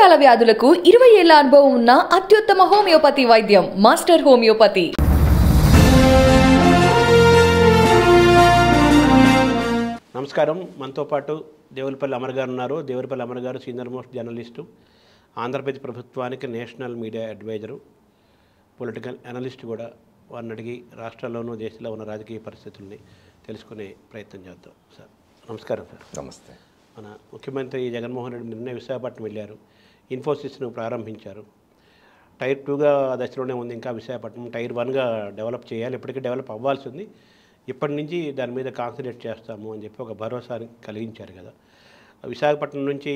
రకాల వ్యాధులకు ఇరవై ఏళ్ల అనుభవం ఉన్న అత్యుత్తమ హోమియోపతి వైద్యం మాస్టర్ హోమియోపతి నమస్కారం మనతో పాటు దేవులపల్లి అమర్ గారు ఉన్నారు దేవులపల్లి అమర్ గారు సీనియర్ మోస్ట్ జర్నలిస్టు ఆంధ్రప్రదేశ్ ప్రభుత్వానికి national media adviser political analyst కూడా వారిని అడిగి రాష్ట్రాల్లోనూ దేశంలో ఉన్న రాజకీయ పరిస్థితుల్ని తెలుసుకునే ప్రయత్నం చేద్దాం సార్ నమస్కారం సార్ నమస్తే మన ముఖ్యమంత్రి జగన్మోహన్ రెడ్డి నిన్న విశాఖపట్నం వెళ్ళారు ఇన్ఫోసిస్ను ప్రారంభించారు టైర్ టూగా దశలోనే ఉంది ఇంకా విశాఖపట్నం టైర్ వన్గా డెవలప్ చేయాలి ఇప్పటికీ డెవలప్ అవ్వాల్సి ఉంది ఇప్పటి నుంచి దాని మీద కాన్సన్ట్రేట్ చేస్తాము అని చెప్పి ఒక భరోసాని కలిగించారు కదా విశాఖపట్నం నుంచి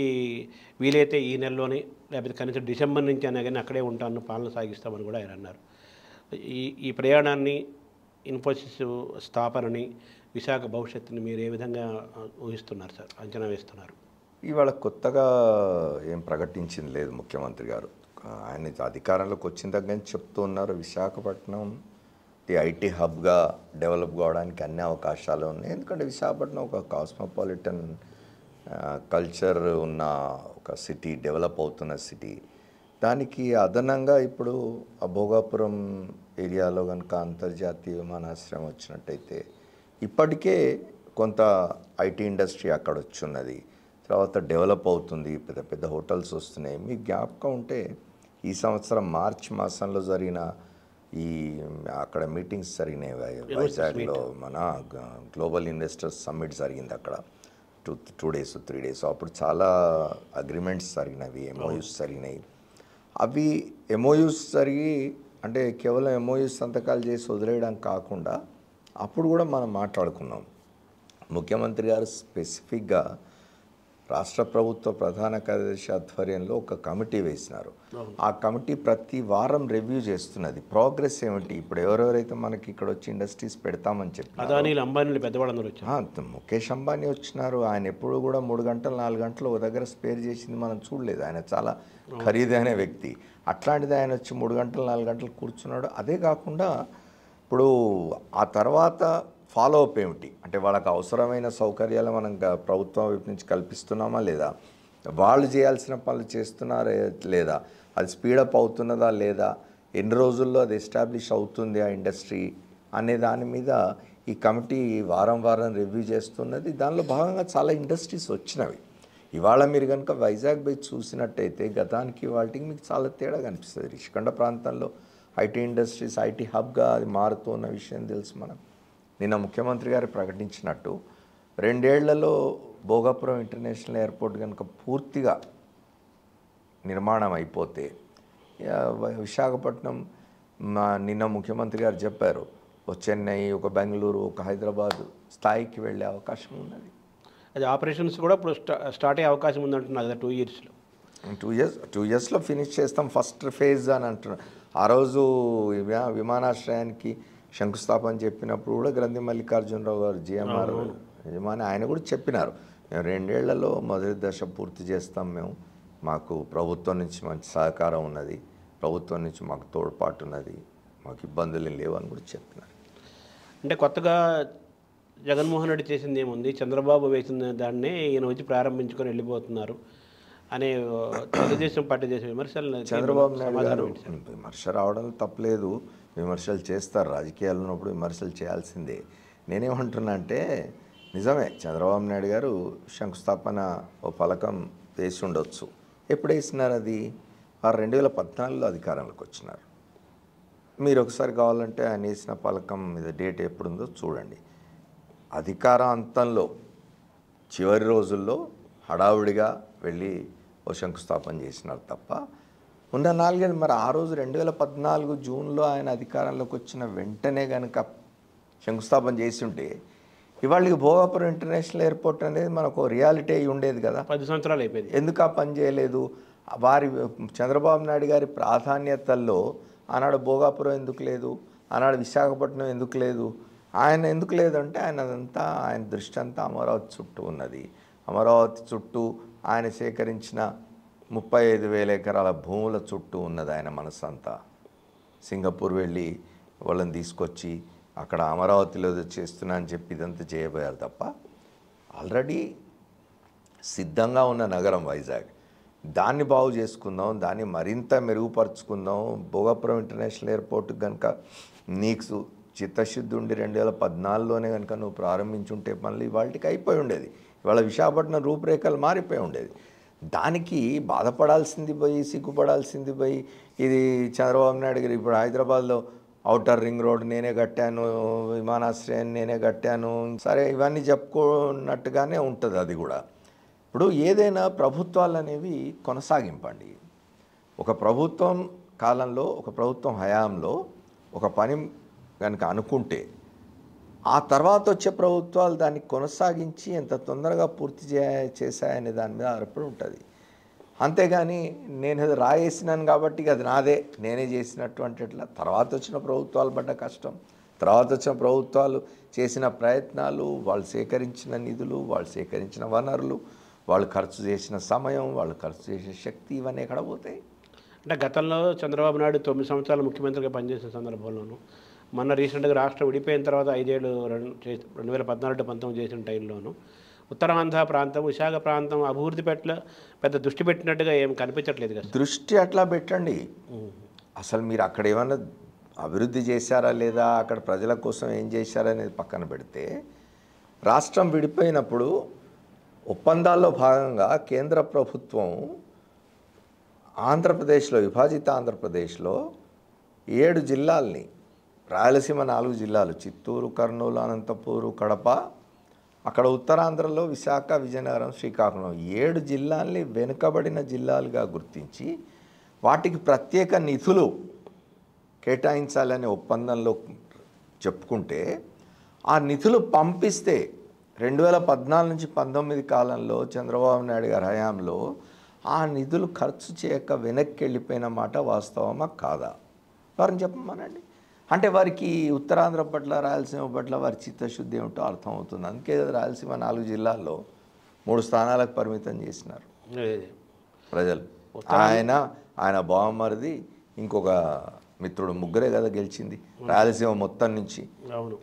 వీలైతే ఈ నెలలోనే లేకపోతే కనీసం డిసెంబర్ నుంచి అయినా కానీ అక్కడే ఉంటాను పాలన సాగిస్తామని కూడా ఆయన అన్నారు ఈ ఈ ప్రయాణాన్ని ఇన్ఫోసిస్ స్థాపనని విశాఖ భవిష్యత్తుని మీరు ఏ విధంగా ఊహిస్తున్నారు సార్ అంచనా వేస్తున్నారు ఇవాళ కొత్తగా ఏం ప్రకటించింది లేదు ముఖ్యమంత్రి గారు ఆయన అధికారంలోకి వచ్చిన దగ్గర చెప్తూ ఉన్నారు విశాఖపట్నం ఐటీ హబ్గా డెవలప్ కావడానికి అన్ని అవకాశాలు ఉన్నాయి ఎందుకంటే విశాఖపట్నం ఒక కాస్మోపాలిటన్ కల్చర్ ఉన్న ఒక సిటీ డెవలప్ అవుతున్న సిటీ దానికి అదనంగా ఇప్పుడు ఆ భోగాపురం ఏరియాలో కనుక అంతర్జాతీయ విమానాశ్రయం వచ్చినట్టయితే ఇప్పటికే కొంత ఐటీ ఇండస్ట్రీ అక్కడ వచ్చున్నది తర్వాత డెవలప్ అవుతుంది పెద్ద పెద్ద హోటల్స్ వస్తున్నాయి మీ జ్ఞాపకం ఉంటే ఈ సంవత్సరం మార్చి మాసంలో జరిగిన ఈ అక్కడ మీటింగ్స్ జరిగినాయి వైజాగ్లో మన గ్లోబల్ ఇన్వెస్టర్స్ సమ్మిట్ జరిగింది అక్కడ two two days three days అప్పుడు చాలా అగ్రిమెంట్స్ జరిగినవి ఎంఓయూస్ జరిగినాయి అవి ఎంఓయూస్ జరిగి అంటే కేవలం ఎంఓయూస్ సంతకాలు చేసి వదిలేయడం కాకుండా అప్పుడు కూడా మనం మాట్లాడుకున్నాం ముఖ్యమంత్రి గారు స్పెసిఫిక్గా రాష్ట్ర ప్రభుత్వ ప్రధాన కార్యదర్శి ఆధ్వర్యంలో ఒక కమిటీ వేసినారు ఆ కమిటీ ప్రతి వారం రివ్యూ చేస్తున్నది ప్రోగ్రెస్ ఏమిటి ఇప్పుడు ఎవరెవరైతే మనకి ఇక్కడ వచ్చి ఇండస్ట్రీస్ పెడతామని చెప్పి ముఖేష్ అంబానీ వచ్చినారు ఆయన ఎప్పుడు కూడా మూడు గంటలు నాలుగు గంటలు ఓ దగ్గర స్పేర్ చేసింది మనం చూడలేదు ఆయన చాలా ఖరీదైన వ్యక్తి అట్లాంటిది ఆయన వచ్చి మూడు గంటలు నాలుగు గంటలు కూర్చున్నాడు అదే కాకుండా ఇప్పుడు ఆ తర్వాత ఫాలో అప్ ఏమిటి అంటే వాళ్ళకి అవసరమైన సౌకర్యాలు మనం ప్రభుత్వం వైపు నుంచి కల్పిస్తున్నామా లేదా వాళ్ళు చేయాల్సిన పనులు చేస్తున్నారా లేదా అది స్పీడప్ అవుతున్నదా లేదా ఎన్ని రోజుల్లో అది ఎస్టాబ్లిష్ అవుతుంది ఆ ఇండస్ట్రీ అనే దాని మీద ఈ కమిటీ వారం వారం రివ్యూ చేస్తున్నది దానిలో భాగంగా చాలా ఇండస్ట్రీస్ వచ్చినవి ఇవాళ మీరు కనుక వైజాగ్ బై చూసినట్టయితే గతానికి వాటికి మీకు చాలా తేడా కనిపిస్తుంది రిషికొండ ప్రాంతంలో ఐటీ ఇండస్ట్రీస్ ఐటీ హబ్గా అది మారుతున్న విషయం తెలుసు మనం నిన్న ముఖ్యమంత్రి గారు ప్రకటించినట్టు రెండేళ్లలో భోగాపురం ఇంటర్నేషనల్ ఎయిర్పోర్ట్ కనుక పూర్తిగా నిర్మాణం అయిపోతే విశాఖపట్నం నిన్న ముఖ్యమంత్రి గారు చెప్పారు ఒక చెన్నై ఒక బెంగళూరు ఒక హైదరాబాద్ స్థాయికి వెళ్ళే అవకాశం ఉన్నది అది ఆపరేషన్స్ కూడా ఇప్పుడు స్టార్ట్ అయ్యే అవకాశం ఉందంటున్నారు కదా టూ ఇయర్స్లో టూ ఇయర్స్ టూ ఇయర్స్లో ఫినిష్ చేస్తాం ఫస్ట్ ఫేజ్ అని అంటున్నారు ఆ రోజు విమానాశ్రయానికి శంకుస్థాపన చెప్పినప్పుడు కూడా గ్రంథి మల్లికార్జునరావు గారు జిఎంఆర్ యజమాని ఆయన కూడా చెప్పినారు మేము రెండేళ్లలో మొదటి దశ పూర్తి చేస్తాం మేము మాకు ప్రభుత్వం నుంచి మంచి సహకారం ఉన్నది ప్రభుత్వం నుంచి మాకు తోడ్పాటు ఉన్నది మాకు ఇబ్బందులు లేవని కూడా చెప్పినారు అంటే కొత్తగా జగన్మోహన్ రెడ్డి చేసింది ఏముంది చంద్రబాబు వేసిన దాన్ని ఈయన వచ్చి ప్రారంభించుకొని వెళ్ళిపోతున్నారు అనే తెలుగుదేశం పార్టీ చేసే విమర్శలు చంద్రబాబు నాయుడు విమర్శ రావడం తప్పలేదు విమర్శలు చేస్తారు రాజకీయాలు ఉన్నప్పుడు విమర్శలు చేయాల్సిందే నేనేమంటున్నా అంటే నిజమే చంద్రబాబు నాయుడు గారు శంకుస్థాపన ఓ ఫలకం వేసి ఉండొచ్చు ఎప్పుడు వేసినారు అది వారు రెండు వేల పద్నాలుగులో అధికారంలోకి వచ్చినారు మీరు ఒకసారి కావాలంటే ఆయన వేసిన పలకం మీద డేట్ ఎప్పుడుందో చూడండి అధికారాంతంలో చివరి రోజుల్లో హడావుడిగా వెళ్ళి ఓ శంకుస్థాపన చేసినారు తప్ప ఉన్న నాలుగేళ్ళు మరి ఆ రోజు రెండు వేల పద్నాలుగు జూన్లో ఆయన అధికారంలోకి వచ్చిన వెంటనే కనుక శంకుస్థాపన చేసి ఉంటే ఇవాళకి భోగాపురం ఇంటర్నేషనల్ ఎయిర్పోర్ట్ అనేది మనకు రియాలిటీ అయి ఉండేది కదా పది సంవత్సరాలు అయిపోయింది ఎందుకు ఆ పని చేయలేదు వారి చంద్రబాబు నాయుడు గారి ప్రాధాన్యతల్లో ఆనాడు భోగాపురం ఎందుకు లేదు ఆనాడు విశాఖపట్నం ఎందుకు లేదు ఆయన ఎందుకు లేదంటే ఆయన అదంతా ఆయన దృష్టి అంతా అమరావతి చుట్టూ ఉన్నది అమరావతి చుట్టూ ఆయన సేకరించిన ముప్పై ఐదు వేల ఎకరాల భూముల చుట్టూ ఉన్నది ఆయన మనసంతా సింగపూర్ వెళ్ళి వాళ్ళని తీసుకొచ్చి అక్కడ అమరావతిలో చేస్తున్నా అని చెప్పి ఇదంతా చేయబోయారు తప్ప ఆల్రెడీ సిద్ధంగా ఉన్న నగరం వైజాగ్ దాన్ని బాగు చేసుకుందాం దాన్ని మరింత మెరుగుపరుచుకుందాం భోగాపురం ఇంటర్నేషనల్ ఎయిర్పోర్ట్ కనుక నీకు చిత్తశుద్ధి ఉండి రెండు వేల పద్నాలుగులోనే కనుక నువ్వు ప్రారంభించుంటే మళ్ళీ వాళ్ళకి అయిపోయి ఉండేది ఇవాళ విశాఖపట్నం రూపురేఖలు మారిపోయి ఉండేది దానికి బాధపడాల్సింది పోయి సిగ్గుపడాల్సింది పోయి ఇది చంద్రబాబు నాయుడు గారు ఇప్పుడు హైదరాబాద్లో అవుటర్ రింగ్ రోడ్ నేనే కట్టాను విమానాశ్రయం నేనే కట్టాను సరే ఇవన్నీ చెప్పుకున్నట్టుగానే ఉంటుంది అది కూడా ఇప్పుడు ఏదైనా ప్రభుత్వాలు అనేవి కొనసాగింపండి ఒక ప్రభుత్వం కాలంలో ఒక ప్రభుత్వం హయాంలో ఒక పని కనుక అనుకుంటే ఆ తర్వాత వచ్చే ప్రభుత్వాలు దాన్ని కొనసాగించి ఎంత తొందరగా పూర్తి చే చేశాయనే దాని మీద ఆధారపడి ఉంటుంది అంతేగాని నేను అది రాయేసినాను కాబట్టి అది నాదే నేనే చేసినటువంటి తర్వాత వచ్చిన ప్రభుత్వాలు పడ్డ కష్టం తర్వాత వచ్చిన ప్రభుత్వాలు చేసిన ప్రయత్నాలు వాళ్ళు సేకరించిన నిధులు వాళ్ళు సేకరించిన వనరులు వాళ్ళు ఖర్చు చేసిన సమయం వాళ్ళు ఖర్చు చేసిన శక్తి ఇవన్నీ ఎక్కడ పోతాయి అంటే గతంలో చంద్రబాబు నాయుడు తొమ్మిది సంవత్సరాలు ముఖ్యమంత్రిగా పనిచేసిన సందర్భంలోనూ మొన్న రీసెంట్గా రాష్ట్రం విడిపోయిన తర్వాత ఐదేళ్ళు రెండు రెండు వేల పద్నాలుగు పంతొమ్మిది చేసిన టైంలోనూ ఉత్తరాంధ్ర ప్రాంతం విశాఖ ప్రాంతం అభివృద్ధి పెట్ల పెద్ద దృష్టి పెట్టినట్టుగా ఏం కనిపించట్లేదు కదా దృష్టి అట్లా పెట్టండి అసలు మీరు అక్కడ ఏమైనా అభివృద్ధి చేశారా లేదా అక్కడ ప్రజల కోసం ఏం చేశారా అనేది పక్కన పెడితే రాష్ట్రం విడిపోయినప్పుడు ఒప్పందాల్లో భాగంగా కేంద్ర ప్రభుత్వం ఆంధ్రప్రదేశ్లో విభాజిత ఆంధ్రప్రదేశ్లో ఏడు జిల్లాల్ని రాయలసీమ నాలుగు జిల్లాలు చిత్తూరు కర్నూలు అనంతపూరు కడప అక్కడ ఉత్తరాంధ్రలో విశాఖ విజయనగరం శ్రీకాకుళం ఏడు జిల్లాల్ని వెనుకబడిన జిల్లాలుగా గుర్తించి వాటికి ప్రత్యేక నిధులు కేటాయించాలనే ఒప్పందంలో చెప్పుకుంటే ఆ నిధులు పంపిస్తే రెండు వేల పద్నాలుగు నుంచి పంతొమ్మిది కాలంలో చంద్రబాబు నాయుడు గారి హయాంలో ఆ నిధులు ఖర్చు చేయక వెనక్కి వెళ్ళిపోయిన మాట వాస్తవమా కాదా వారిని చెప్పమనండి అంటే వారికి ఉత్తరాంధ్ర పట్ల రాయలసీమ పట్ల వారి చిత్తశుద్ధి ఏమిటో అర్థమవుతుంది అందుకే రాయలసీమ నాలుగు జిల్లాల్లో మూడు స్థానాలకు పరిమితం చేసినారు ప్రజలు ఆయన ఆయన బావమరిది ఇంకొక మిత్రుడు ముగ్గురే కదా గెలిచింది రాయలసీమ మొత్తం నుంచి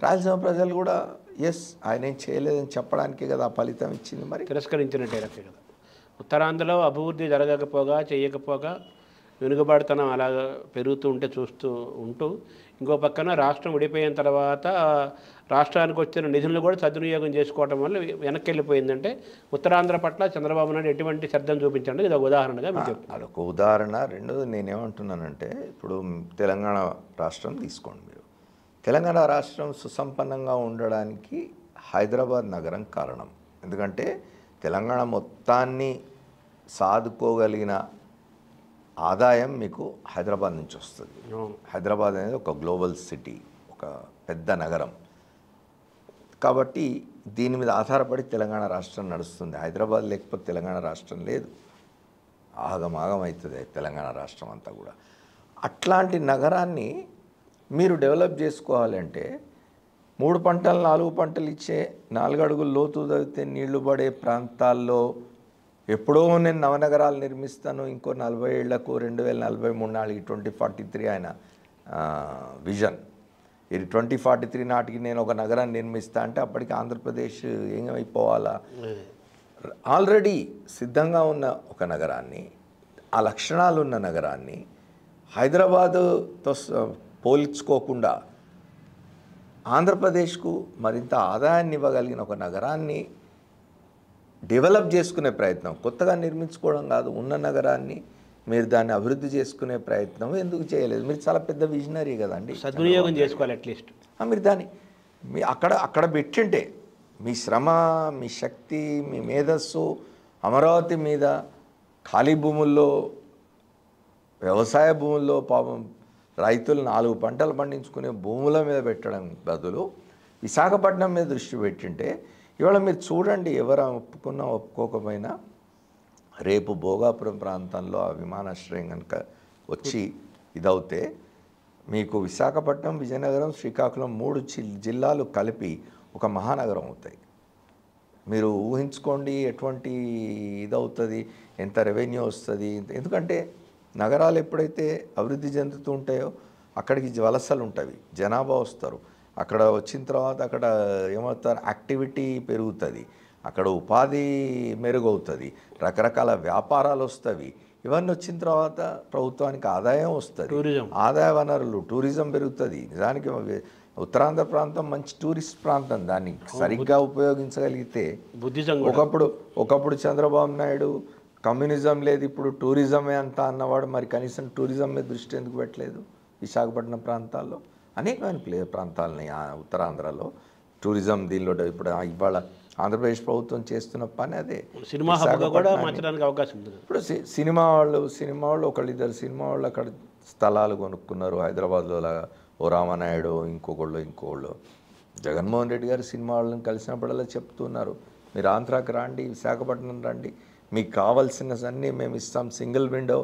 రాయలసీమ ప్రజలు కూడా ఎస్ ఆయన ఏం చేయలేదని చెప్పడానికే కదా ఆ ఫలితం ఇచ్చింది మరి తిరస్కరించినట్టే కదా ఉత్తరాంధ్రలో అభివృద్ధి జరగకపోగా చేయకపోగా వెనుకబాటుతనం అలాగా పెరుగుతూ ఉంటే చూస్తూ ఉంటూ ఇంకో పక్కన రాష్ట్రం విడిపోయిన తర్వాత రాష్ట్రానికి వచ్చిన నిధులను కూడా సద్వినియోగం చేసుకోవడం వల్ల వెనక్కి వెళ్ళిపోయిందంటే ఉత్తరాంధ్ర పట్ల చంద్రబాబు నాయుడు ఎటువంటి శ్రద్ధను చూపించండి ఇది ఒక ఉదాహరణగా మీకు చెప్తాను అదొక ఉదాహరణ రెండోది నేనేమంటున్నానంటే ఇప్పుడు తెలంగాణ రాష్ట్రం తీసుకోండి మీరు తెలంగాణ రాష్ట్రం సుసంపన్నంగా ఉండడానికి హైదరాబాద్ నగరం కారణం ఎందుకంటే తెలంగాణ మొత్తాన్ని సాదుకోగలిగిన ఆదాయం మీకు హైదరాబాద్ నుంచి వస్తుంది హైదరాబాద్ అనేది ఒక గ్లోబల్ సిటీ ఒక పెద్ద నగరం కాబట్టి దీని మీద ఆధారపడి తెలంగాణ రాష్ట్రం నడుస్తుంది హైదరాబాద్ లేకపోతే తెలంగాణ రాష్ట్రం లేదు ఆగమాగం అవుతుంది తెలంగాణ రాష్ట్రం అంతా కూడా అట్లాంటి నగరాన్ని మీరు డెవలప్ చేసుకోవాలంటే మూడు పంటలు నాలుగు పంటలు ఇచ్చే నాలుగు అడుగులు లోతు తగితే నీళ్లు పడే ప్రాంతాల్లో ఎప్పుడో నేను నవనగరాలు నిర్మిస్తాను ఇంకో నలభై ఏళ్లకు రెండు వేల నలభై మూడు నాలుగు ట్వంటీ ఫార్టీ త్రీ ఆయన విజన్ ఇది ట్వంటీ ఫార్టీ త్రీ నాటికి నేను ఒక నగరాన్ని నిర్మిస్తా అంటే అప్పటికి ఆంధ్రప్రదేశ్ ఏమైపోవాలా ఆల్రెడీ సిద్ధంగా ఉన్న ఒక నగరాన్ని ఆ లక్షణాలు ఉన్న నగరాన్ని హైదరాబాదుతో పోల్చుకోకుండా ఆంధ్రప్రదేశ్కు మరింత ఆదాయాన్ని ఇవ్వగలిగిన ఒక నగరాన్ని డెవలప్ చేసుకునే ప్రయత్నం కొత్తగా నిర్మించుకోవడం కాదు ఉన్న నగరాన్ని మీరు దాన్ని అభివృద్ధి చేసుకునే ప్రయత్నం ఎందుకు చేయలేదు మీరు చాలా పెద్ద విజనరీ కదండి సద్వినియోగం చేసుకోవాలి అట్లీస్ట్ మీరు దాన్ని మీ అక్కడ అక్కడ పెట్టింటే మీ శ్రమ మీ శక్తి మీ మేధస్సు అమరావతి మీద ఖాళీ భూముల్లో వ్యవసాయ భూముల్లో పాపం రైతులు నాలుగు పంటలు పండించుకునే భూముల మీద పెట్టడం బదులు విశాఖపట్నం మీద దృష్టి పెట్టింటే ఇవాళ మీరు చూడండి ఎవరు ఒప్పుకున్నా ఒప్పుకోకపోయినా రేపు భోగాపురం ప్రాంతంలో ఆ విమానాశ్రయం కనుక వచ్చి ఇదవుతే మీకు విశాఖపట్నం విజయనగరం శ్రీకాకుళం మూడు జిల్లాలు కలిపి ఒక మహానగరం అవుతాయి మీరు ఊహించుకోండి ఎటువంటి ఇదవుతుంది ఎంత రెవెన్యూ వస్తుంది ఎందుకంటే నగరాలు ఎప్పుడైతే అభివృద్ధి చెందుతూ ఉంటాయో అక్కడికి వలసలు ఉంటాయి జనాభా వస్తారు అక్కడ వచ్చిన తర్వాత అక్కడ ఏమవుతారు యాక్టివిటీ పెరుగుతుంది అక్కడ ఉపాధి మెరుగవుతుంది రకరకాల వ్యాపారాలు వస్తాయి ఇవన్నీ వచ్చిన తర్వాత ప్రభుత్వానికి ఆదాయం వస్తుంది టూరిజం ఆదాయ వనరులు టూరిజం పెరుగుతుంది నిజానికి ఉత్తరాంధ్ర ప్రాంతం మంచి టూరిస్ట్ ప్రాంతం దాన్ని సరిగ్గా ఉపయోగించగలిగితే ఒకప్పుడు ఒకప్పుడు చంద్రబాబు నాయుడు కమ్యూనిజం లేదు ఇప్పుడు టూరిజమే అంతా అన్నవాడు మరి కనీసం టూరిజం మీద దృష్టి ఎందుకు పెట్టలేదు విశాఖపట్నం ప్రాంతాల్లో అనేకమైన ప్లే ప్రాంతాలని ఉత్తరాంధ్రలో టూరిజం దీనిలో ఇప్పుడు ఇవాళ ఆంధ్రప్రదేశ్ ప్రభుత్వం చేస్తున్న పని అదే సినిమా కూడా అవకాశం ఇప్పుడు సినిమా వాళ్ళు సినిమా వాళ్ళు ఒకళ్ళిద్దరు సినిమా వాళ్ళు అక్కడ స్థలాలు కొనుక్కున్నారు హైదరాబాద్లో ఓ రామానాయుడు ఇంకొకళ్ళు ఇంకోళ్ళు జగన్మోహన్ రెడ్డి గారు సినిమా వాళ్ళని కలిసినప్పుడల్లా చెప్తున్నారు మీరు ఆంధ్రాకి రండి విశాఖపట్నం రండి మీకు కావాల్సినవన్నీ మేము ఇస్తాం సింగిల్ విండో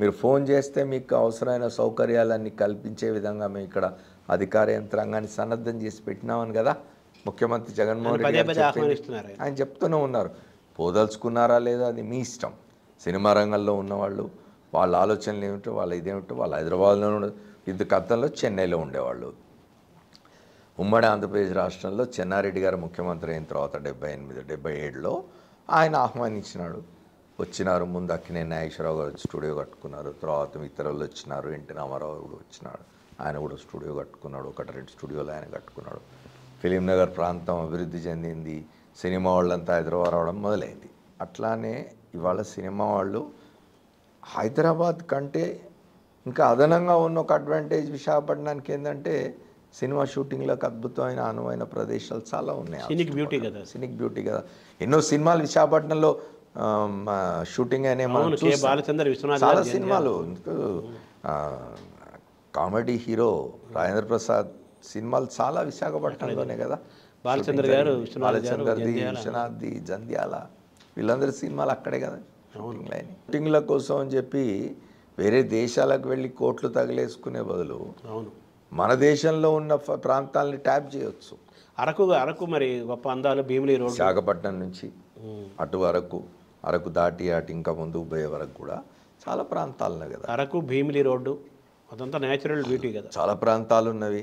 మీరు ఫోన్ చేస్తే మీకు అవసరమైన సౌకర్యాలన్నీ కల్పించే విధంగా మేము ఇక్కడ అధికార యంత్రాంగాన్ని సన్నద్ధం చేసి పెట్టినామని కదా ముఖ్యమంత్రి జగన్మోహన్ రెడ్డి ఆయన చెప్తూనే ఉన్నారు పోదలుచుకున్నారా లేదా అది మీ ఇష్టం సినిమా రంగంలో ఉన్నవాళ్ళు వాళ్ళ ఆలోచనలు ఏమిటో వాళ్ళ ఇదేమిటో వాళ్ళు హైదరాబాద్లో ఇంత కథంలో చెన్నైలో ఉండేవాళ్ళు ఉమ్మడి ఆంధ్రప్రదేశ్ రాష్ట్రంలో చెన్నారెడ్డి గారు ముఖ్యమంత్రి అయిన తర్వాత డెబ్బై ఎనిమిది డెబ్బై ఏడులో ఆయన ఆహ్వానించినాడు వచ్చినారు ముందు అక్కినే నాగేశ్వరరావు గారు స్టూడియో కట్టుకున్నారు తర్వాత ఇతరులు వచ్చినారు ఎన్టీ రామారావు కూడా వచ్చినాడు ఆయన కూడా స్టూడియో కట్టుకున్నాడు ఒకటి రెండు స్టూడియోలు ఆయన కట్టుకున్నాడు ఫిలిం నగర్ ప్రాంతం అభివృద్ధి చెందింది సినిమా వాళ్ళంతా హైదరాబాద్ రావడం మొదలైంది అట్లానే ఇవాళ సినిమా వాళ్ళు హైదరాబాద్ కంటే ఇంకా అదనంగా ఉన్న ఒక అడ్వాంటేజ్ విశాఖపట్నానికి ఏంటంటే సినిమా షూటింగ్లకు అద్భుతమైన అనువైన ప్రదేశాలు చాలా ఉన్నాయి సినిక్ బ్యూటీ కదా సినిక్ బ్యూటీ కదా ఎన్నో సినిమాలు విశాఖపట్నంలో షూటింగ్ అనే చాలా సినిమాలు కామెడీ హీరో రాజేంద్ర ప్రసాద్ సినిమాలు చాలా విశాఖపట్నంలోనే కదా బాలచంద్ర గారు బాలచంద్ర విశ్వనాథ్ది జంధ్యాల వీళ్ళందరి సినిమాలు అక్కడే కదా షూటింగ్ల కోసం అని చెప్పి వేరే దేశాలకు వెళ్ళి కోట్లు తగిలేసుకునే బదులు మన దేశంలో ఉన్న ప్రాంతాలని ట్యాప్ చేయొచ్చు అరకు అరకు మరి గొప్ప అందాలు భీమిలి రోడ్ విశాఖపట్నం నుంచి అటు అరకు అరకు దాటి అటు ఇంకా ముందు పోయే వరకు కూడా చాలా ప్రాంతాలు ఉన్నాయి కదా అరకు భీమిలి రోడ్డు అదంతా న్యాచురల్ బ్యూటీ కదా చాలా ప్రాంతాలు ఉన్నవి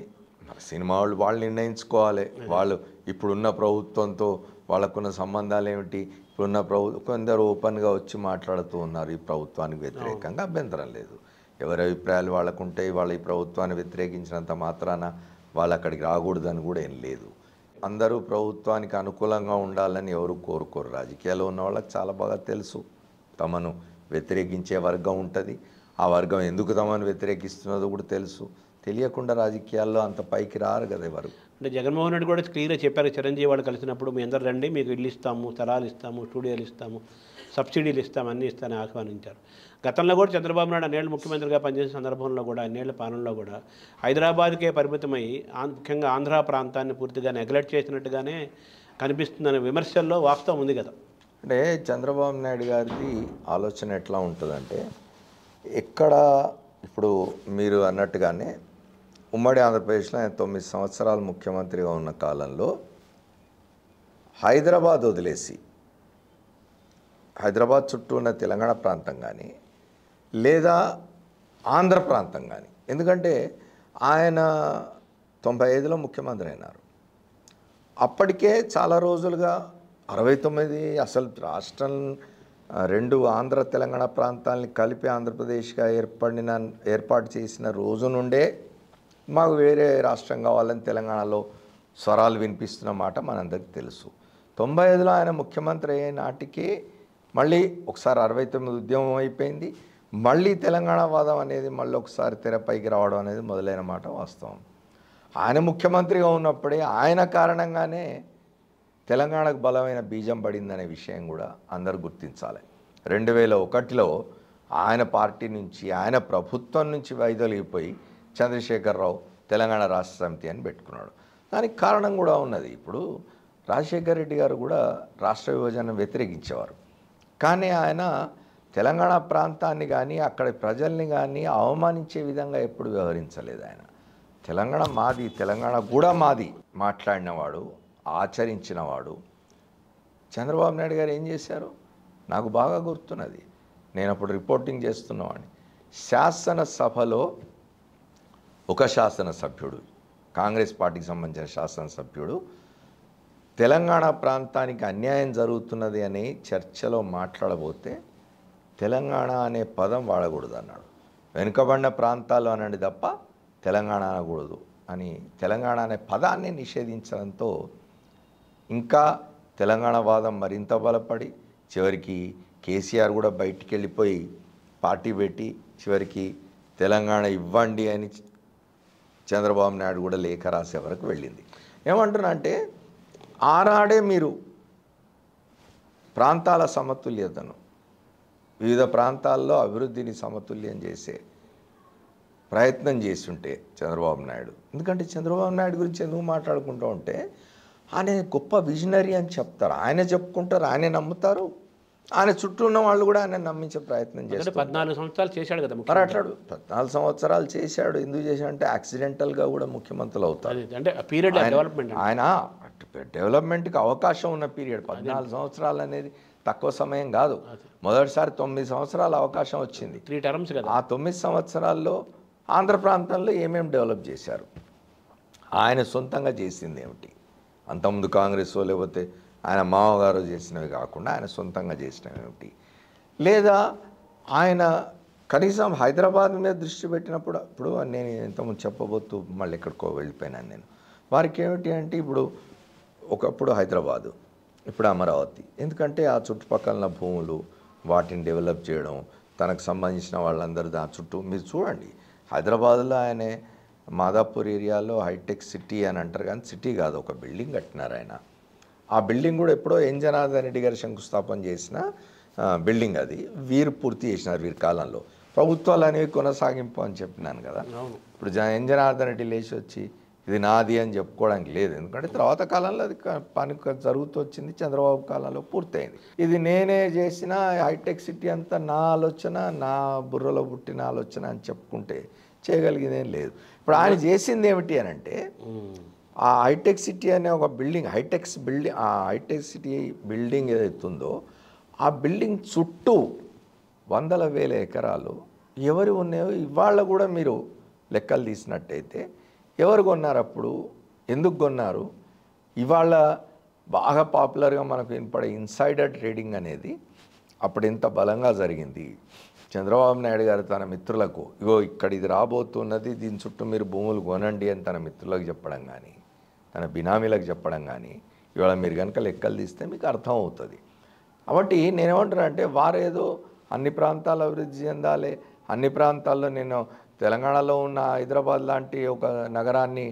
మరి సినిమా వాళ్ళు వాళ్ళు నిర్ణయించుకోవాలి వాళ్ళు ఇప్పుడున్న ప్రభుత్వంతో వాళ్ళకున్న సంబంధాలు ఏమిటి ఇప్పుడున్న ప్రభుత్వం కొందరు ఓపెన్గా వచ్చి మాట్లాడుతూ ఉన్నారు ఈ ప్రభుత్వానికి వ్యతిరేకంగా అభ్యంతరం లేదు ఎవరి అభిప్రాయాలు వాళ్ళకుంటే వాళ్ళు ఈ ప్రభుత్వాన్ని వ్యతిరేకించినంత మాత్రాన వాళ్ళు అక్కడికి రాకూడదని కూడా ఏం లేదు అందరూ ప్రభుత్వానికి అనుకూలంగా ఉండాలని ఎవరు కోరుకోరు రాజకీయాల్లో ఉన్న వాళ్ళకి చాలా బాగా తెలుసు తమను వ్యతిరేకించే వర్గం ఉంటుంది ఆ వర్గం ఎందుకు తమను వ్యతిరేకిస్తున్నదో కూడా తెలుసు తెలియకుండా రాజకీయాల్లో అంత పైకి రారు కదా ఎవరు అంటే జగన్మోహన్ రెడ్డి కూడా క్లియర్గా చెప్పారు చిరంజీవి వాళ్ళు కలిసినప్పుడు మీ అందరు రండి మీకు ఇల్లు ఇస్తాము స్థలాలు ఇస్తాము స్టూడియోలు ఇస్తాము సబ్సిడీలు ఇస్తాం అన్నీ ఇస్తామని ఆహ్వానించారు గతంలో కూడా చంద్రబాబు నాయుడు అన్నేళ్ళు ముఖ్యమంత్రిగా పనిచేసిన సందర్భంలో కూడా అన్నేళ్ల పాలనలో కూడా హైదరాబాద్కే పరిమితమై ముఖ్యంగా ఆంధ్ర ప్రాంతాన్ని పూర్తిగా నెగ్లెక్ట్ చేసినట్టుగానే కనిపిస్తుందనే విమర్శల్లో వాస్తవం ఉంది కదా అంటే చంద్రబాబు నాయుడు గారిది ఆలోచన ఎట్లా ఉంటుందంటే ఎక్కడ ఇప్పుడు మీరు అన్నట్టుగానే ఉమ్మడి ఆంధ్రప్రదేశ్లో ఆయన తొమ్మిది సంవత్సరాలు ముఖ్యమంత్రిగా ఉన్న కాలంలో హైదరాబాద్ వదిలేసి హైదరాబాద్ చుట్టూ ఉన్న తెలంగాణ ప్రాంతం కానీ లేదా ఆంధ్ర ప్రాంతం కానీ ఎందుకంటే ఆయన తొంభై ఐదులో ముఖ్యమంత్రి అయినారు అప్పటికే చాలా రోజులుగా అరవై తొమ్మిది అసలు రాష్ట్రం రెండు ఆంధ్ర తెలంగాణ ప్రాంతాలని కలిపి ఆంధ్రప్రదేశ్గా ఏర్పడిన ఏర్పాటు చేసిన రోజు నుండే మాకు వేరే రాష్ట్రం కావాలని తెలంగాణలో స్వరాలు వినిపిస్తున్న మాట మనందరికీ తెలుసు తొంభై ఐదులో ఆయన ముఖ్యమంత్రి అయ్యే నాటికి మళ్ళీ ఒకసారి అరవై తొమ్మిది ఉద్యమం అయిపోయింది మళ్ళీ తెలంగాణ వాదం అనేది మళ్ళీ ఒకసారి తెరపైకి రావడం అనేది మొదలైన మాట వాస్తవం ఆయన ముఖ్యమంత్రిగా ఉన్నప్పుడే ఆయన కారణంగానే తెలంగాణకు బలమైన బీజం పడిందనే విషయం కూడా అందరూ గుర్తించాలి రెండు వేల ఒకటిలో ఆయన పార్టీ నుంచి ఆయన ప్రభుత్వం నుంచి వైదొలిగిపోయి చంద్రశేఖరరావు తెలంగాణ రాష్ట్ర సమితి అని పెట్టుకున్నాడు దానికి కారణం కూడా ఉన్నది ఇప్పుడు రాజశేఖర రెడ్డి గారు కూడా రాష్ట్ర విభజనను వ్యతిరేకించేవారు కానీ ఆయన తెలంగాణ ప్రాంతాన్ని కానీ అక్కడి ప్రజల్ని కానీ అవమానించే విధంగా ఎప్పుడు వ్యవహరించలేదు ఆయన తెలంగాణ మాది తెలంగాణ కూడా మాది మాట్లాడినవాడు ఆచరించినవాడు చంద్రబాబు నాయుడు గారు ఏం చేశారు నాకు బాగా గుర్తున్నది నేను అప్పుడు రిపోర్టింగ్ చేస్తున్నవాడిని శాసనసభలో ఒక శాసనసభ్యుడు కాంగ్రెస్ పార్టీకి సంబంధించిన శాసనసభ్యుడు తెలంగాణ ప్రాంతానికి అన్యాయం జరుగుతున్నది అని చర్చలో మాట్లాడబోతే తెలంగాణ అనే పదం వాడకూడదు అన్నాడు వెనుకబడిన ప్రాంతాలు అనండి తప్ప తెలంగాణ అనకూడదు అని తెలంగాణ అనే పదాన్ని నిషేధించడంతో ఇంకా తెలంగాణ వాదం మరింత బలపడి చివరికి కేసీఆర్ కూడా బయటికి వెళ్ళిపోయి పార్టీ పెట్టి చివరికి తెలంగాణ ఇవ్వండి అని చంద్రబాబు నాయుడు కూడా లేఖ రాసే వరకు వెళ్ళింది ఏమంటున్నా అంటే ఆనాడే మీరు ప్రాంతాల సమతుల్యతను వివిధ ప్రాంతాల్లో అభివృద్ధిని సమతుల్యం చేసే ప్రయత్నం చేస్తుంటే చంద్రబాబు నాయుడు ఎందుకంటే చంద్రబాబు నాయుడు గురించి ఎందుకు మాట్లాడుకుంటూ ఉంటే ఆయన గొప్ప విజనరీ అని చెప్తారు ఆయన చెప్పుకుంటారు ఆయన నమ్ముతారు ఆయన చుట్టూ ఉన్న వాళ్ళు కూడా ఆయన నమ్మించే ప్రయత్నం చేశారు పద్నాలుగు సంవత్సరాలు చేశాడు కదా మరి అట్లాడు పద్నాలుగు సంవత్సరాలు చేశాడు ఎందుకు చేశాడు యాక్సిడెంటల్ యాక్సిడెంటల్గా కూడా ముఖ్యమంత్రులు అవుతారు అంటే పీరియడ్ డెవలప్మెంట్ ఆయన డెవలప్మెంట్కి అవకాశం ఉన్న పీరియడ్ పద్నాలుగు సంవత్సరాలు అనేది తక్కువ సమయం కాదు మొదటిసారి తొమ్మిది సంవత్సరాల అవకాశం వచ్చింది త్రీ టర్మ్స్ కదా ఆ తొమ్మిది సంవత్సరాల్లో ఆంధ్ర ప్రాంతంలో ఏమేమి డెవలప్ చేశారు ఆయన సొంతంగా చేసింది ఏమిటి అంతకుముందు కాంగ్రెస్ లేకపోతే ఆయన మామగారు చేసినవి కాకుండా ఆయన సొంతంగా చేసినవి ఏమిటి లేదా ఆయన కనీసం హైదరాబాద్ మీద దృష్టి పెట్టినప్పుడు ఇప్పుడు నేను ఇంతకుముందు చెప్పబోతు మళ్ళీ ఎక్కడికో వెళ్ళిపోయినాను నేను వారికి ఏమిటి అంటే ఇప్పుడు ఒకప్పుడు హైదరాబాదు ఇప్పుడు అమరావతి ఎందుకంటే ఆ చుట్టుపక్కల భూములు వాటిని డెవలప్ చేయడం తనకు సంబంధించిన వాళ్ళందరూ దాని చుట్టూ మీరు చూడండి హైదరాబాద్లో ఆయనే మాదాపూర్ ఏరియాలో హైటెక్ సిటీ అని అంటారు కానీ సిటీ కాదు ఒక బిల్డింగ్ కట్టినారు ఆయన ఆ బిల్డింగ్ కూడా ఎప్పుడో ఎన్ జనార్దన్ రెడ్డి గారి శంకుస్థాపన చేసిన బిల్డింగ్ అది వీరు పూర్తి చేసినారు వీరి కాలంలో ప్రభుత్వాలు అనేవి కొనసాగింపు అని చెప్పినాను కదా ఇప్పుడు ఎన్ జనార్దన్ రెడ్డి లేచి వచ్చి ఇది నాది అని చెప్పుకోవడానికి లేదు ఎందుకంటే తర్వాత కాలంలో అది పని జరుగుతూ వచ్చింది చంద్రబాబు కాలంలో పూర్తయింది ఇది నేనే చేసిన హైటెక్ సిటీ అంతా నా ఆలోచన నా బుర్రలో పుట్టిన ఆలోచన అని చెప్పుకుంటే చేయగలిగిందేం లేదు ఇప్పుడు ఆయన చేసింది ఏమిటి అని అంటే ఆ హైటెక్ సిటీ అనే ఒక బిల్డింగ్ హైటెక్స్ బిల్డింగ్ ఆ హైటెక్ సిటీ బిల్డింగ్ ఏదైతుందో ఆ బిల్డింగ్ చుట్టూ వందల వేల ఎకరాలు ఎవరు ఉన్నాయో ఇవాళ కూడా మీరు లెక్కలు తీసినట్టయితే ఎవరు కొన్నారు అప్పుడు ఎందుకు కొన్నారు ఇవాళ బాగా పాపులర్గా మనకు వినపడే ఇన్సైడర్ ట్రేడింగ్ అనేది అప్పుడు ఎంత బలంగా జరిగింది చంద్రబాబు నాయుడు గారు తన మిత్రులకు ఇగో ఇక్కడ ఇది రాబోతున్నది దీని చుట్టూ మీరు భూములు కొనండి అని తన మిత్రులకు చెప్పడం కానీ తన బినామీలకు చెప్పడం కానీ ఇవాళ మీరు కనుక లెక్కలు తీస్తే మీకు అర్థం అవుతుంది కాబట్టి నేనేమంటున్నా అంటే వారేదో అన్ని ప్రాంతాలు అభివృద్ధి చెందాలి అన్ని ప్రాంతాల్లో నేను తెలంగాణలో ఉన్న హైదరాబాద్ లాంటి ఒక నగరాన్ని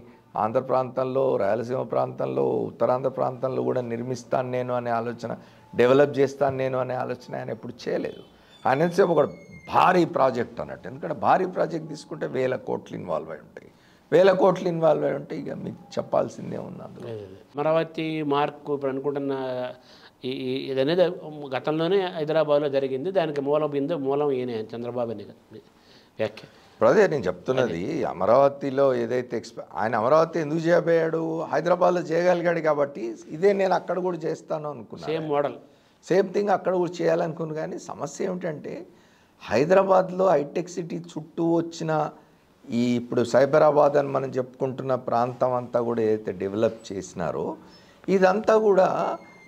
ఆంధ్ర ప్రాంతంలో రాయలసీమ ప్రాంతంలో ఉత్తరాంధ్ర ప్రాంతంలో కూడా నిర్మిస్తాను నేను అనే ఆలోచన డెవలప్ చేస్తాను నేను అనే ఆలోచన ఆయన ఎప్పుడు చేయలేదు ఆయన ఒక భారీ ప్రాజెక్ట్ అన్నట్టు ఎందుకంటే భారీ ప్రాజెక్ట్ తీసుకుంటే వేల కోట్లు ఇన్వాల్వ్ అయి ఉంటాయి వేల కోట్లు ఇన్వాల్వ్ అయి ఉంటే ఇక మీకు చెప్పాల్సిందే ఉంది అమరావతి మార్కు ఇప్పుడు అనుకుంటున్న ఇది అనేది గతంలోనే హైదరాబాద్లో జరిగింది దానికి మూలం బిందు మూలం ఈయనే చంద్రబాబు అని వ్యాఖ్య ఇప్పుడు అదే నేను చెప్తున్నది అమరావతిలో ఏదైతే ఎక్స్ప ఆయన అమరావతి ఎందుకు చేయబోయాడు హైదరాబాద్లో చేయగలిగాడు కాబట్టి ఇదే నేను అక్కడ కూడా చేస్తాను అనుకున్నాను సేమ్ మోడల్ సేమ్ థింగ్ అక్కడ కూడా చేయాలనుకున్నాను కానీ సమస్య ఏమిటంటే హైదరాబాద్లో హైటెక్ సిటీ చుట్టూ వచ్చిన ఈ ఇప్పుడు సైబరాబాద్ అని మనం చెప్పుకుంటున్న ప్రాంతం అంతా కూడా ఏదైతే డెవలప్ చేసినారో ఇదంతా కూడా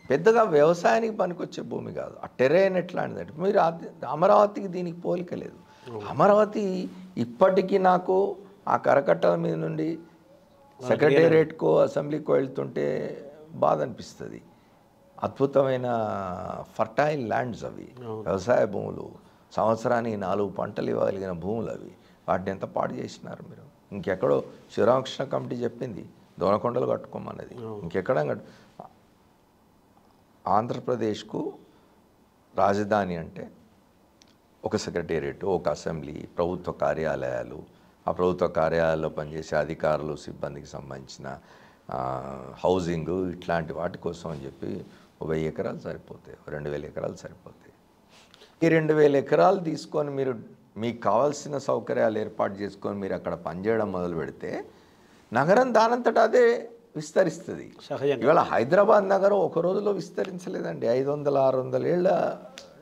పెద్దగా వ్యవసాయానికి పనికొచ్చే భూమి కాదు ఆ టెరైన్ ఎట్లాంటిదంటే మీరు అమరావతికి దీనికి పోలిక లేదు అమరావతి ఇప్పటికీ నాకు ఆ కరకట్టల మీద నుండి సెక్రటేరియట్కో అసెంబ్లీకో వెళ్తుంటే బాధ అనిపిస్తుంది అద్భుతమైన ఫర్టైల్ ల్యాండ్స్ అవి వ్యవసాయ భూములు సంవత్సరానికి నాలుగు పంటలు ఇవ్వగలిగిన భూములు అవి వాటిని ఎంత పాడు చేసినారు మీరు ఇంకెక్కడో శిరామకృష్ణ కమిటీ చెప్పింది దోనకొండలు కట్టుకోమన్నది ఇంకెక్కడ ఆంధ్రప్రదేశ్కు రాజధాని అంటే ఒక సెక్రటేరియట్ ఒక అసెంబ్లీ ప్రభుత్వ కార్యాలయాలు ఆ ప్రభుత్వ కార్యాలయాల్లో పనిచేసే అధికారులు సిబ్బందికి సంబంధించిన హౌజింగ్ ఇట్లాంటి వాటి కోసం అని చెప్పి వెయ్యి ఎకరాలు సరిపోతాయి రెండు వేల ఎకరాలు సరిపోతాయి ఈ రెండు వేల ఎకరాలు తీసుకొని మీరు మీకు కావాల్సిన సౌకర్యాలు ఏర్పాటు చేసుకొని మీరు అక్కడ పనిచేయడం మొదలు పెడితే నగరం దానంతటా అదే విస్తరిస్తుంది ఇవాళ హైదరాబాద్ నగరం ఒక రోజులో విస్తరించలేదండి ఐదు వందల ఆరు వందల ఏళ్ళ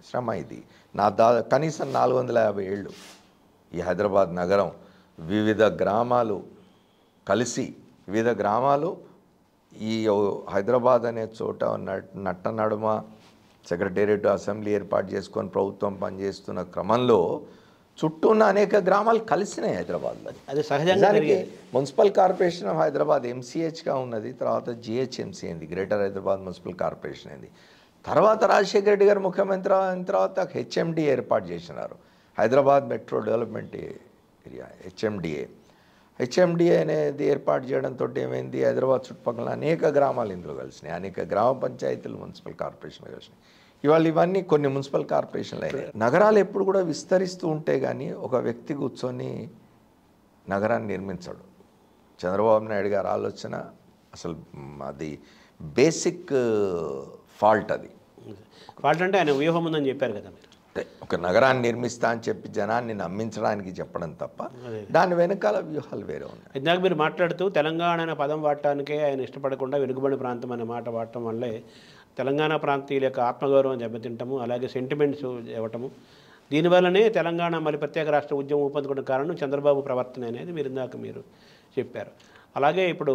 శ్రమ ఇది నా దా కనీసం నాలుగు వందల యాభై ఏళ్ళు ఈ హైదరాబాద్ నగరం వివిధ గ్రామాలు కలిసి వివిధ గ్రామాలు ఈ హైదరాబాద్ అనే చోట నట్ట నడుమ సెక్రటేరియట్ అసెంబ్లీ ఏర్పాటు చేసుకొని ప్రభుత్వం పనిచేస్తున్న క్రమంలో చుట్టూ ఉన్న అనేక గ్రామాలు కలిసినాయి హైదరాబాద్లో అది సహజంగా మున్సిపల్ కార్పొరేషన్ ఆఫ్ హైదరాబాద్ ఎంసీహెచ్గా ఉన్నది తర్వాత జిహెచ్ఎంసీ అయింది గ్రేటర్ హైదరాబాద్ మున్సిపల్ కార్పొరేషన్ అయింది తర్వాత రాజశేఖర రెడ్డి గారు ముఖ్యమంత్రి అయిన తర్వాత హెచ్ఎండి ఏర్పాటు చేసినారు Hyderabad metro development area HMDA HMDA అనేది ఏర్పాటు చేయడంతో ఏమైంది హైదరాబాద్ చుట్టుపక్కల అనేక గ్రామాలు ఇందులో కలిసినాయి అనేక గ్రామ పంచాయతీలు మున్సిపల్ కార్పొరేషన్ కలిసినాయి ఇవాళ ఇవన్నీ కొన్ని మున్సిపల్ కార్పొరేషన్లు అయినాయి నగరాలు ఎప్పుడు కూడా విస్తరిస్తూ ఉంటే కానీ ఒక వ్యక్తి కూర్చొని నగరాన్ని నిర్మించడు చంద్రబాబు నాయుడు గారు ఆలోచన అసలు అది బేసిక్ ఫాల్ట్ అది ఫాల్ట్ అంటే ఆయన వ్యూహం ఉందని చెప్పారు కదా మీరు ఒక నగరాన్ని నిర్మిస్తా అని చెప్పి జనాన్ని నమ్మించడానికి చెప్పడం తప్ప దాని వెనకాల వ్యూహాలు వేరే ఉన్నాయి ఇందాక మీరు మాట్లాడుతూ తెలంగాణ అనే పదం వాడటానికే ఆయన ఇష్టపడకుండా వెనుకబడి ప్రాంతం అనే మాట వాడటం వల్లే తెలంగాణ ప్రాంతీయుల యొక్క ఆత్మగౌరవం దెబ్బతింటము అలాగే సెంటిమెంట్స్ ఇవ్వటము దీనివల్లనే తెలంగాణ మరి ప్రత్యేక రాష్ట్ర ఉద్యమం ఊపందుకున్న కారణం చంద్రబాబు ప్రవర్తన అనేది మీరు ఇందాక మీరు చెప్పారు అలాగే ఇప్పుడు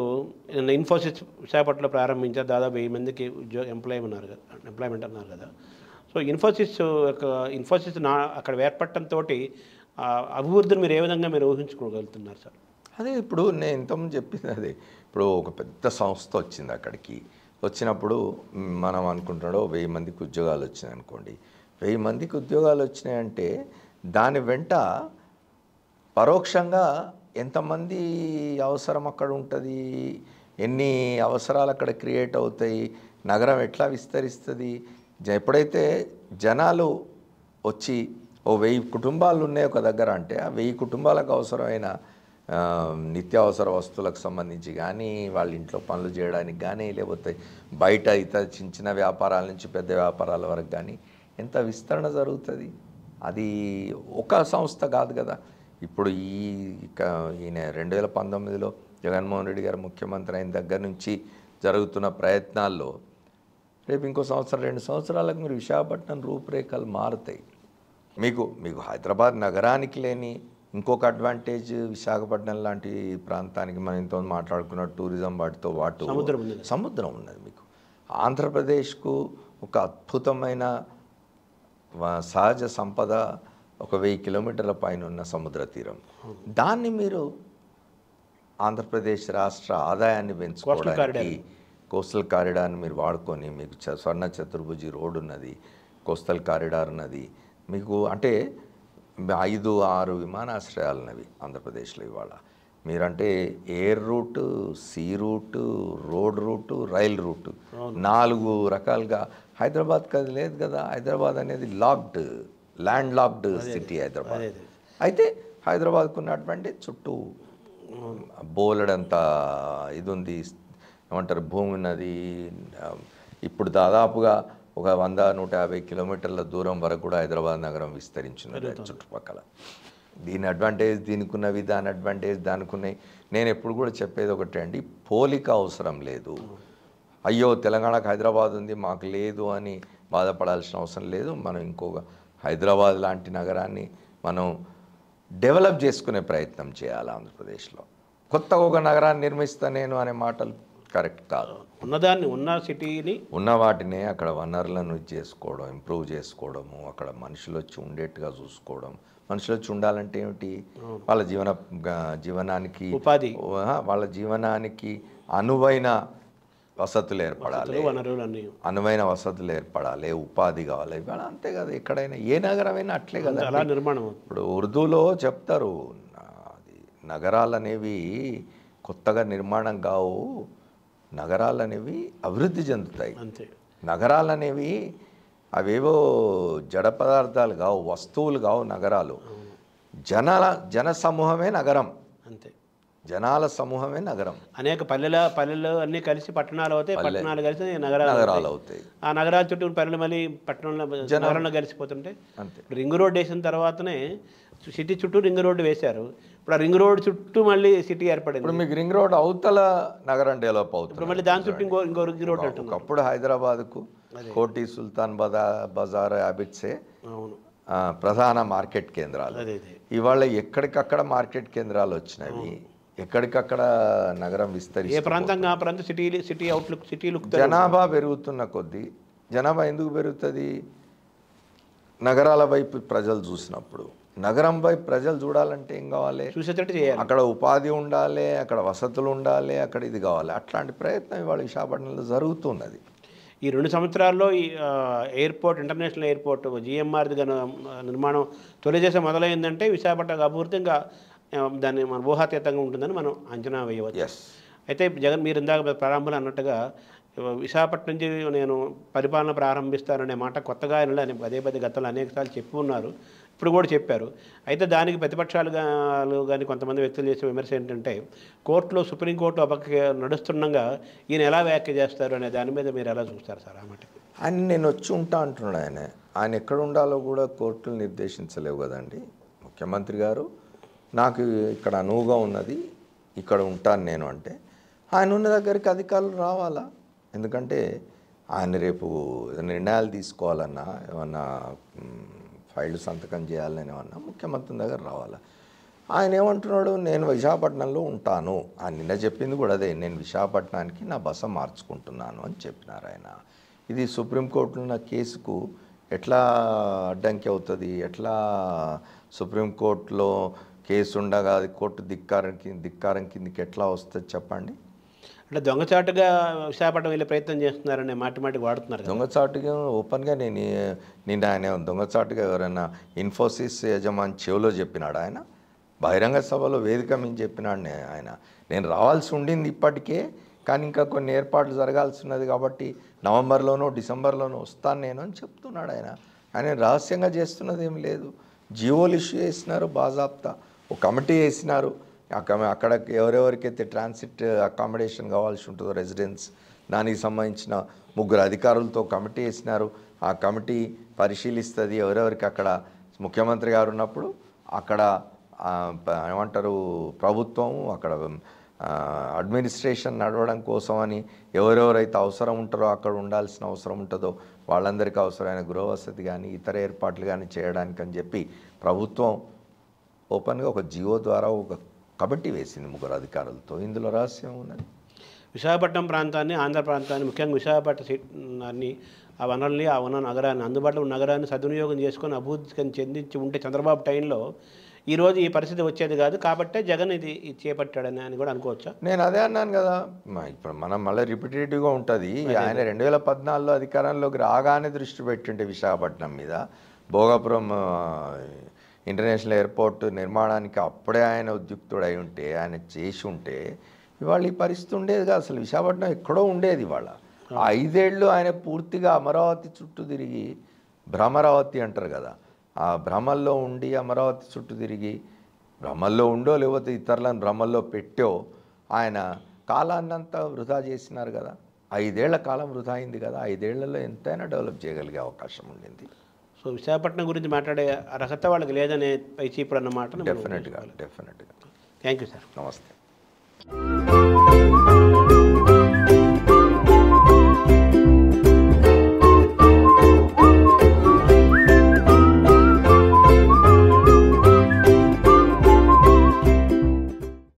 ఇన్ఫోసిస్ విశాఖపట్నంలో ప్రారంభించారు దాదాపు వెయ్యి మందికి ఉద్యోగ ఎంప్లాయ్ ఉన్నారు కదా ఎంప్లాయ్మెంట్ అన్నారు కదా సో ఇన్ఫోసిస్ యొక్క ఇన్ఫోసిస్ నా అక్కడ ఏర్పడటంతో అభివృద్ధిని మీరు ఏ విధంగా మీరు ఊహించుకోగలుగుతున్నారు సార్ అదే ఇప్పుడు నేను ఇంతకుముందు చెప్పింది అదే ఇప్పుడు ఒక పెద్ద సంస్థ వచ్చింది అక్కడికి వచ్చినప్పుడు మనం అనుకుంటున్నాడు వెయ్యి మందికి ఉద్యోగాలు వచ్చినాయి అనుకోండి వెయ్యి మందికి ఉద్యోగాలు వచ్చినాయంటే దాని వెంట పరోక్షంగా ఎంతమంది అవసరం అక్కడ ఉంటుంది ఎన్ని అవసరాలు అక్కడ క్రియేట్ అవుతాయి నగరం ఎట్లా విస్తరిస్తుంది ఎప్పుడైతే జనాలు వచ్చి ఓ వెయ్యి కుటుంబాలు ఉన్నాయి ఒక దగ్గర అంటే ఆ వెయ్యి కుటుంబాలకు అవసరమైన నిత్యావసర వస్తువులకు సంబంధించి కానీ వాళ్ళ ఇంట్లో పనులు చేయడానికి కానీ లేకపోతే బయట ఇతర చిన్న చిన్న వ్యాపారాల నుంచి పెద్ద వ్యాపారాల వరకు కానీ ఎంత విస్తరణ జరుగుతుంది అది ఒక సంస్థ కాదు కదా ఇప్పుడు ఈ ఈయన రెండు వేల పంతొమ్మిదిలో జగన్మోహన్ రెడ్డి గారు ముఖ్యమంత్రి అయిన దగ్గర నుంచి జరుగుతున్న ప్రయత్నాల్లో రేపు ఇంకో సంవత్సరం రెండు సంవత్సరాలకు మీరు విశాఖపట్నం రూపురేఖలు మారుతాయి మీకు మీకు హైదరాబాద్ నగరానికి లేని ఇంకొక అడ్వాంటేజ్ విశాఖపట్నం లాంటి ప్రాంతానికి మనం ఇంత మాట్లాడుకున్న టూరిజం వాటితో పాటు సముద్రం ఉన్నది మీకు ఆంధ్రప్రదేశ్కు ఒక అద్భుతమైన సహజ సంపద ఒక వెయ్యి కిలోమీటర్ల పైన ఉన్న సముద్ర తీరం దాన్ని మీరు ఆంధ్రప్రదేశ్ రాష్ట్ర ఆదాయాన్ని పెంచుకోవడానికి కోస్టల్ కారిడార్ని మీరు వాడుకొని మీకు స్వర్ణ చతుర్భుజి రోడ్ ఉన్నది కోస్తల్ కారిడార్ ఉన్నది మీకు అంటే ఐదు ఆరు విమానాశ్రయాలున్నవి ఆంధ్రప్రదేశ్లో ఇవాళ మీరంటే air route sea route road route rail route నాలుగు రకాలుగా హైదరాబాద్ అది లేదు కదా హైదరాబాద్ అనేది locked land locked city Hyderabad అయితే హైదరాబాద్కు ఉన్నటువంటి చుట్టూ బోలెడంత ఇది ఉంది ఏమంటారు భూమి ఉన్నది ఇప్పుడు దాదాపుగా ఒక వంద నూట యాభై కిలోమీటర్ల దూరం వరకు కూడా హైదరాబాద్ నగరం విస్తరించినది చుట్టుపక్కల దీని అడ్వాంటేజ్ దీనికి ఉన్నవి దాని అడ్వాంటేజ్ దానికి ఉన్నాయి నేను ఎప్పుడు కూడా చెప్పేది ఒకటే అండి పోలిక అవసరం లేదు అయ్యో తెలంగాణకు హైదరాబాద్ ఉంది మాకు లేదు అని బాధపడాల్సిన అవసరం లేదు మనం ఇంకొక హైదరాబాద్ లాంటి నగరాన్ని మనం డెవలప్ చేసుకునే ప్రయత్నం చేయాలి ఆంధ్రప్రదేశ్లో కొత్త ఒక నగరాన్ని నిర్మిస్తా నేను అనే మాటలు కరెక్ట్ కాదు ఉన్నదాన్ని ఉన్న సిటీని ఉన్న వాటిని అక్కడ వనరులను చేసుకోవడం ఇంప్రూవ్ చేసుకోవడము అక్కడ మనుషులు వచ్చి ఉండేట్టుగా చూసుకోవడం మనుషులు వచ్చి ఉండాలంటే ఏమిటి వాళ్ళ జీవన జీవనానికి ఉపాధి వాళ్ళ జీవనానికి అనువైన వసతులు ఏర్పడాలి అనువైన వసతులు ఏర్పడాలి ఉపాధి కావాలి ఇవాళ అంతే కదా ఎక్కడైనా ఏ నగరమైనా అట్లే కదా అలా నిర్మాణం ఇప్పుడు ఉర్దూలో చెప్తారు నగరాలు అనేవి కొత్తగా నిర్మాణం కావు నగరాలు అనేవి అభివృద్ధి చెందుతాయి నగరాలు అనేవి అవేవో జడ పదార్థాలు కావు వస్తువులు కావు నగరాలు జనాల జన సమూహమే నగరం అంతే జనాల సమూహమే నగరం అనేక పల్లెల పల్లెలు అన్నీ కలిసి పట్టణాలు అవుతాయి పట్టణాలు కలిసి నగరాలు నగరాలు అవుతాయి ఆ నగరాల చుట్టూ పల్లెలు మళ్ళీ పట్టణంలో జనాలను కలిసిపోతుంటే అంతే రింగ్ రోడ్ వేసిన తర్వాతనే సిటీ చుట్టూ రింగ్ రోడ్డు వేశారు ఇప్పుడు ఆ రింగ్ రోడ్డు చుట్టూ మళ్ళీ సిటీ ఏర్పడింది ఇప్పుడు మీకు రింగ్ రోడ్ అవతల నగరం డెవలప్ అవుతుంది ఇప్పుడు మళ్ళీ దాని చుట్టూ ఇంకో ఇంకో రింగ్ రోడ్ అంటున్నారు అప్పుడు హైదరాబాద్కు కోటి సుల్తాన్ బజా బజార్ అబిట్సే అవును ప్రధాన మార్కెట్ కేంద్రాలు ఇవాళ ఎక్కడికక్కడ మార్కెట్ కేంద్రాలు వచ్చినవి ఎక్కడికక్కడ నగరం విస్తరి ఏ ప్రాంతంగా ప్రాంతం city city outlook city look జనాభా పెరుగుతున్న కొద్దీ జనాభా ఎందుకు పెరుగుతుంది నగరాల వైపు ప్రజలు చూసినప్పుడు నగరం వైపు ప్రజలు చూడాలంటే ఏం కావాలి చూసేటట్టు చేయాలి అక్కడ ఉపాధి ఉండాలి అక్కడ వసతులు ఉండాలి అక్కడ ఇది కావాలి అట్లాంటి ప్రయత్నం ఇవాళ విశాఖపట్నంలో జరుగుతున్నది ఈ రెండు సంవత్సరాల్లో ఈ ఎయిర్పోర్ట్ ఇంటర్నేషనల్ ఎయిర్పోర్ట్ జిఎంఆర్ నిర్మాణం తొలి మొదలైందంటే విశాఖపట్నం అపూర్తిగా దాన్ని మన ఊహాతీతంగా ఉంటుందని మనం అంచనా వేయవచ్చు అయితే జగన్ మీరు ఇందాక ప్రారంభంలో అన్నట్టుగా విశాఖపట్నం నుంచి నేను పరిపాలన ప్రారంభిస్తాననే మాట కొత్తగా ఆయన పదే పదే గతంలో అనేకసార్లు చెప్పి ఉన్నారు ఇప్పుడు కూడా చెప్పారు అయితే దానికి ప్రతిపక్షాలు కానీ కొంతమంది వ్యక్తులు చేసే విమర్శ ఏంటంటే కోర్టులో సుప్రీంకోర్టు అపక్క నడుస్తుండగా ఈయన ఎలా వ్యాఖ్య చేస్తారు అనే దాని మీద మీరు ఎలా చూస్తారు సార్ ఆ మాట ఆయన నేను వచ్చి ఉంటా అంటున్నాడు ఆయన ఆయన ఎక్కడ ఉండాలో కూడా కోర్టులు నిర్దేశించలేవు కదండి ముఖ్యమంత్రి గారు నాకు ఇక్కడ అనువుగా ఉన్నది ఇక్కడ ఉంటాను నేను అంటే ఆయన ఉన్న దగ్గరికి అధికారులు రావాలా ఎందుకంటే ఆయన రేపు నిర్ణయాలు తీసుకోవాలన్నా ఏమన్నా ఫైల్ సంతకం చేయాలని ఏమన్నా ముఖ్యమంత్రి దగ్గర రావాలా ఆయన ఏమంటున్నాడు నేను విశాఖపట్నంలో ఉంటాను ఆయన నిన్న చెప్పింది కూడా అదే నేను విశాఖపట్నానికి నా బస మార్చుకుంటున్నాను అని చెప్పినారు ఆయన ఇది సుప్రీంకోర్టులో ఉన్న కేసుకు ఎట్లా అడ్డంకి అవుతుంది ఎట్లా సుప్రీంకోర్టులో కేసు ఉండగా అది కోర్టు ధిక్కారం కింద ధిక్కారం కిందకి ఎట్లా వస్తుంది చెప్పండి అంటే దొంగచాటుగా విశాఖపట్నం వెళ్ళే ప్రయత్నం చేస్తున్నారని మాటి మాటి వాడుతున్నారు దొంగచాటుగా ఓపెన్గా నేను నేను ఆయన దొంగచాటుగా ఎవరైనా ఇన్ఫోసిస్ యజమాని చెవులో చెప్పినాడు ఆయన బహిరంగ సభలో వేదిక మించి చెప్పినాడు ఆయన నేను రావాల్సి ఉండింది ఇప్పటికే కానీ ఇంకా కొన్ని ఏర్పాట్లు జరగాల్సి ఉన్నది కాబట్టి నవంబర్లోనో డిసెంబర్లోనో వస్తాను నేను అని చెప్తున్నాడు ఆయన ఆయన రహస్యంగా చేస్తున్నది ఏం లేదు జియోలు ఇష్యూ చేసినారు బాజాబ్తా ఒక కమిటీ వేసినారు అక్కడ ఎవరెవరికైతే ట్రాన్సిట్ అకామిడేషన్ కావాల్సి ఉంటుందో రెసిడెన్స్ దానికి సంబంధించిన ముగ్గురు అధికారులతో కమిటీ వేసినారు ఆ కమిటీ పరిశీలిస్తుంది ఎవరెవరికి అక్కడ ముఖ్యమంత్రి గారు ఉన్నప్పుడు అక్కడ ఏమంటారు ప్రభుత్వం అక్కడ అడ్మినిస్ట్రేషన్ నడవడం కోసం అని ఎవరెవరైతే అవసరం ఉంటారో అక్కడ ఉండాల్సిన అవసరం ఉంటుందో వాళ్ళందరికీ అవసరమైన గృహవసతి కానీ ఇతర ఏర్పాట్లు కానీ చేయడానికి అని చెప్పి ప్రభుత్వం ఓపెన్గా ఒక జియో ద్వారా ఒక కమిటీ వేసింది ముగ్గురు అధికారులతో ఇందులో రహస్యం ఉన్నది విశాఖపట్నం ప్రాంతాన్ని ఆంధ్ర ప్రాంతాన్ని ముఖ్యంగా విశాఖపట్నం సీట్ని ఆ వనరుల్ని ఆ వన నగరాన్ని అందుబాటులో ఉన్న నగరాన్ని సద్వినియోగం చేసుకొని అభివృద్ధికి చెందించి ఉంటే చంద్రబాబు టైంలో ఈరోజు ఈ పరిస్థితి వచ్చేది కాదు కాబట్టే జగన్ ఇది చేపట్టాడని అని కూడా అనుకోవచ్చా నేను అదే అన్నాను కదా ఇప్పుడు మనం మళ్ళీ రిపిటేటివ్గా ఉంటుంది ఆయన రెండు వేల పద్నాలుగులో అధికారంలోకి రాగానే దృష్టి పెట్టింటే విశాఖపట్నం మీద భోగాపురం ఇంటర్నేషనల్ ఎయిర్పోర్ట్ నిర్మాణానికి అప్పుడే ఆయన ఉద్యుక్తుడై ఉంటే ఆయన చేసి ఉంటే ఇవాళ ఈ పరిస్థితి ఉండేది కాదు అసలు విశాఖపట్నం ఎక్కడో ఉండేది ఇవాళ ఐదేళ్ళు ఆయన పూర్తిగా అమరావతి చుట్టూ తిరిగి భ్రమరావతి అంటారు కదా ఆ భ్రమల్లో ఉండి అమరావతి చుట్టూ తిరిగి భ్రమల్లో ఉండో లేకపోతే ఇతరులను భ్రమల్లో పెట్టో ఆయన కాలాన్నంతా వృధా చేసినారు కదా ఐదేళ్ల కాలం వృధా అయింది కదా ఐదేళ్లలో ఎంతైనా డెవలప్ చేయగలిగే అవకాశం ఉండింది సో విశాఖపట్నం గురించి మాట్లాడే అర్హత వాళ్ళకి లేదనే వైసీపీ అన్నమాట డెఫినెట్గా డెఫినెట్గా థ్యాంక్ యూ సార్ నమస్తే